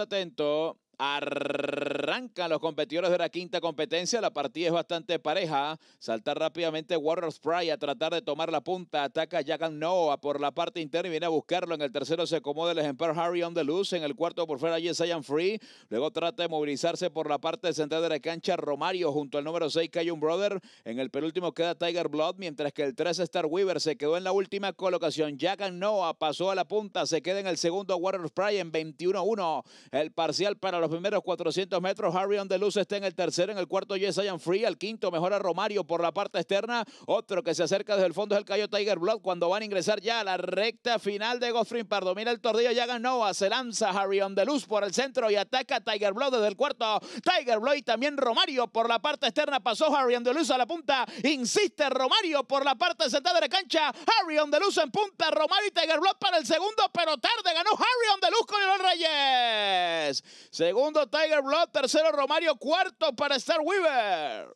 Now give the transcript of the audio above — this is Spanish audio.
atento. Arrancan los competidores de la quinta competencia. La partida es bastante pareja. saltar rápidamente Warner Spry a tratar de tomar la punta. Ataca Jagan Noah por la parte interna y viene a buscarlo. En el tercero se acomoda el ejemplar Harry on the loose. En el cuarto por fuera allí es Free. Luego trata de movilizarse por la parte central de la cancha Romario junto al número 6 Cayun Brother. En el penúltimo queda Tiger Blood, mientras que el 3 Star Weaver se quedó en la última colocación. Jagan Noah pasó a la punta. Se queda en el segundo Warner Spry en 21-1. El parcial para los primeros 400 metros. on de Luz está en el tercero, en el cuarto Yes Free, al quinto mejora Romario por la parte externa. Otro que se acerca desde el fondo es el cayó Tiger Blood cuando van a ingresar ya a la recta final de Goffrin Pardo. Mira el tordillo, ya ganó, se lanza on de Luz por el centro y ataca Tiger Blood desde el cuarto. Tiger Blood y también Romario por la parte externa. Pasó on de Luz a la punta, insiste Romario por la parte central de la cancha. on de Luz en punta, Romario y Tiger Blood para el segundo, pero tarde ganó on de Luz con el Reyes. Segundo, Tiger Blood. Tercero, Romario. Cuarto para Star Weaver.